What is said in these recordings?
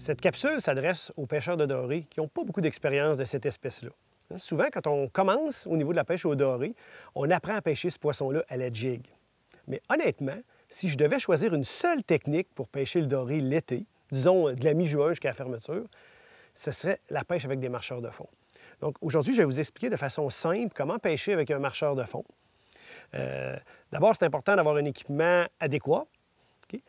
Cette capsule s'adresse aux pêcheurs de doré qui n'ont pas beaucoup d'expérience de cette espèce-là. Hein, souvent, quand on commence au niveau de la pêche au doré, on apprend à pêcher ce poisson-là à la jig. Mais honnêtement, si je devais choisir une seule technique pour pêcher le doré l'été, disons de la mi-juin jusqu'à la fermeture, ce serait la pêche avec des marcheurs de fond. Donc aujourd'hui, je vais vous expliquer de façon simple comment pêcher avec un marcheur de fond. Euh, d'abord, c'est important d'avoir un équipement adéquat,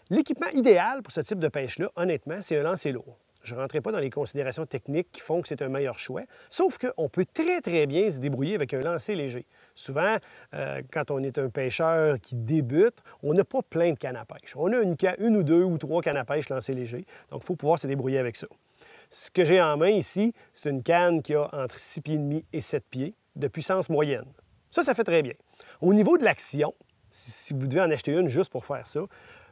L'équipement idéal pour ce type de pêche-là, honnêtement, c'est un lancer lourd. Je ne rentrerai pas dans les considérations techniques qui font que c'est un meilleur choix, sauf qu'on peut très, très bien se débrouiller avec un lancer léger. Souvent, euh, quand on est un pêcheur qui débute, on n'a pas plein de cannes à pêche. On a une, ou deux ou trois cannes à pêche lancées léger, donc il faut pouvoir se débrouiller avec ça. Ce que j'ai en main ici, c'est une canne qui a entre 6 pieds et demi et 7 pieds de puissance moyenne. Ça, ça fait très bien. Au niveau de l'action, si vous devez en acheter une juste pour faire ça,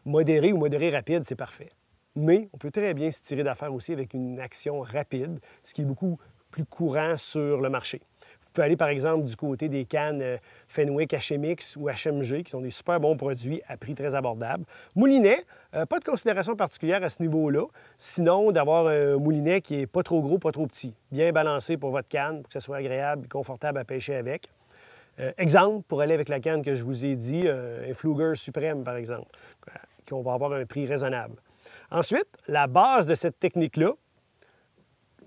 modéré ou modéré rapide, c'est parfait. Mais on peut très bien se tirer d'affaire aussi avec une action rapide, ce qui est beaucoup plus courant sur le marché. Vous pouvez aller par exemple du côté des cannes euh, Fenwick HMX ou HMG, qui sont des super bons produits à prix très abordable. Moulinet, euh, pas de considération particulière à ce niveau-là, sinon d'avoir un moulinet qui est pas trop gros, pas trop petit, bien balancé pour votre canne, pour que ce soit agréable et confortable à pêcher avec. Euh, exemple, pour aller avec la canne que je vous ai dit, un Fluger Suprême par exemple on va avoir un prix raisonnable. Ensuite, la base de cette technique-là,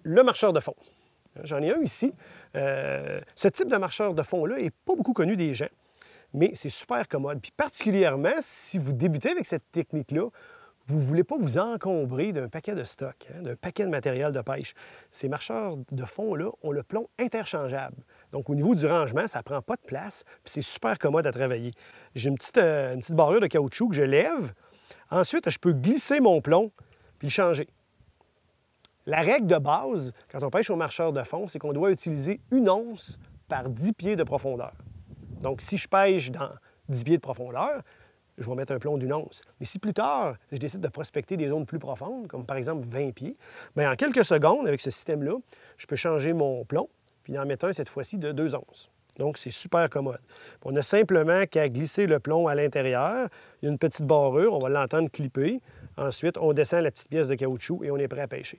le marcheur de fond. J'en ai un ici. Euh, ce type de marcheur de fond-là n'est pas beaucoup connu des gens, mais c'est super commode. Puis particulièrement, si vous débutez avec cette technique-là, vous ne voulez pas vous encombrer d'un paquet de stock, hein, d'un paquet de matériel de pêche. Ces marcheurs de fond-là ont le plomb interchangeable. Donc, au niveau du rangement, ça ne prend pas de place, puis c'est super commode à travailler. J'ai une petite, euh, petite de caoutchouc que je lève, Ensuite, je peux glisser mon plomb puis le changer. La règle de base, quand on pêche au marcheur de fond, c'est qu'on doit utiliser une once par 10 pieds de profondeur. Donc, si je pêche dans 10 pieds de profondeur, je vais mettre un plomb d'une once. Mais si plus tard, je décide de prospecter des zones plus profondes, comme par exemple 20 pieds, bien, en quelques secondes, avec ce système-là, je peux changer mon plomb, puis en mettre un cette fois-ci de deux onces. Donc, c'est super commode. On a simplement qu'à glisser le plomb à l'intérieur. Il y a une petite barrure, on va l'entendre clipper. Ensuite, on descend la petite pièce de caoutchouc et on est prêt à pêcher.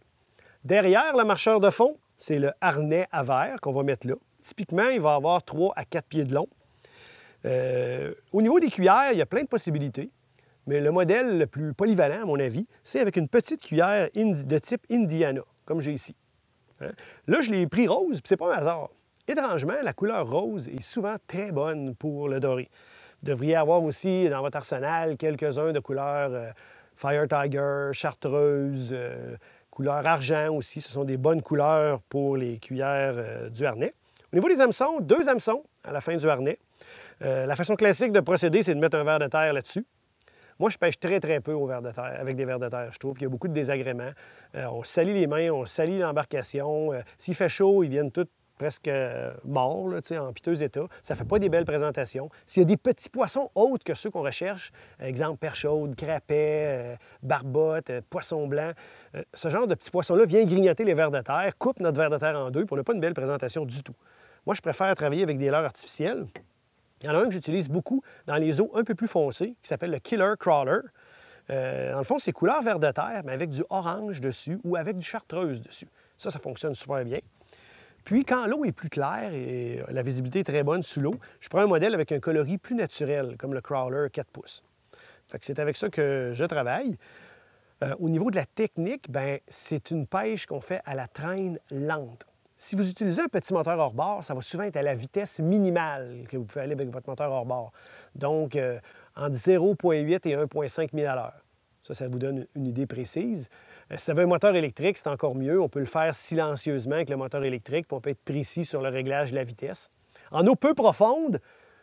Derrière le marcheur de fond, c'est le harnais à verre qu'on va mettre là. Typiquement, il va avoir 3 à 4 pieds de long. Euh, au niveau des cuillères, il y a plein de possibilités, mais le modèle le plus polyvalent, à mon avis, c'est avec une petite cuillère de type Indiana, comme j'ai ici. Hein. Là, je l'ai pris rose, puis c'est pas un hasard. Étrangement, la couleur rose est souvent très bonne pour le doré. Vous devriez avoir aussi dans votre arsenal quelques-uns de couleurs euh, Fire Tiger, Chartreuse, euh, couleur argent aussi. Ce sont des bonnes couleurs pour les cuillères euh, du harnais. Au niveau des hameçons, deux hameçons à la fin du harnais. la façon classique de procéder, c'est de mettre un verre de terre là-dessus. Moi, je pêche très, très peu au verre de terre, avec des verres de terre. Je trouve qu'il y a beaucoup de désagréments. on salit les mains, on salit l'embarcation. S'il fait chaud, ils viennent tous presque euh, mort, en piteux état. Ça ne fait pas des belles présentations. S'il y a des petits poissons autres que ceux qu'on recherche, exemple perche chaude, crapet, euh, barbotte, euh, poisson blanc, ce genre de petits poissons-là vient grignoter les vers de terre, coupe notre vers de terre en deux, pour on n'a pas une belle présentation du tout. Moi, je préfère travailler avec des leurres artificielles. Il y en a un que j'utilise beaucoup dans les eaux un peu plus foncées, qui s'appelle le Killer Crawler. En le fond, c'est couleur vers de terre, mais avec du orange dessus ou avec du chartreuse dessus. Ça, ça fonctionne super bien. Puis, quand l'eau est plus claire et la visibilité est très bonne sous l'eau, je prends un modèle avec un coloris plus naturel, comme le crawler 4 pouces. C'est avec ça que je travaille. Euh, au niveau de la technique, ben, c'est une pêche qu'on fait à la traîne lente. Si vous utilisez un petit moteur hors-bord, ça va souvent être à la vitesse minimale que vous pouvez aller avec votre moteur hors-bord. Donc, euh, entre 0,8 et 1,5 000 à l'heure. Ça, ça vous donne une idée précise. Euh, si ça veut un moteur électrique, c'est encore mieux. On peut le faire silencieusement avec le moteur électrique, on peut être précis sur le réglage de la vitesse. En eau peu profonde,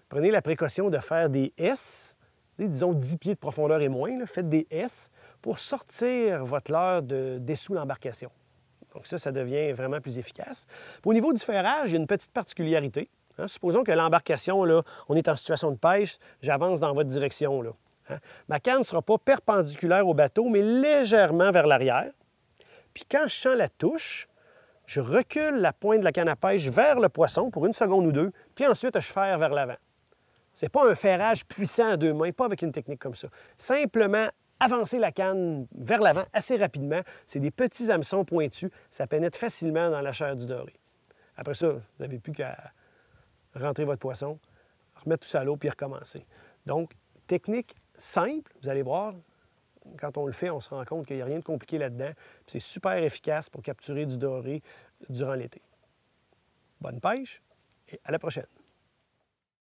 prenez la précaution de faire des S, disons 10 pieds de profondeur et moins, faites des S pour sortir votre leurre de dessous l'embarcation. Donc ça, ça devient vraiment plus efficace. au niveau du ferrage, il y a une petite particularité. Hein. Supposons que l'embarcation, on est en situation de pêche, j'avance dans votre direction. Là. Hein. Ma canne ne sera pas perpendiculaire au bateau, mais légèrement vers l'arrière. Puis quand je sens la touche, je recule la pointe de la canne à pêche vers le poisson pour une seconde ou deux, puis ensuite je fais vers l'avant. C'est pas un ferrage puissant à deux mains, pas avec une technique comme ça. Simplement avancer la canne vers l'avant assez rapidement. C'est des petits hameçons pointus. Ça pénètre facilement dans la chair du doré. Après ça, vous n'avez plus qu'à rentrer votre poisson, remettre tout ça à l'eau puis recommencer. Donc, technique simple, vous allez voir, quand on le fait, on se rend compte qu'il n'y a rien de compliqué là-dedans. C'est super efficace pour capturer du doré durant l'été. Bonne pêche et à la prochaine!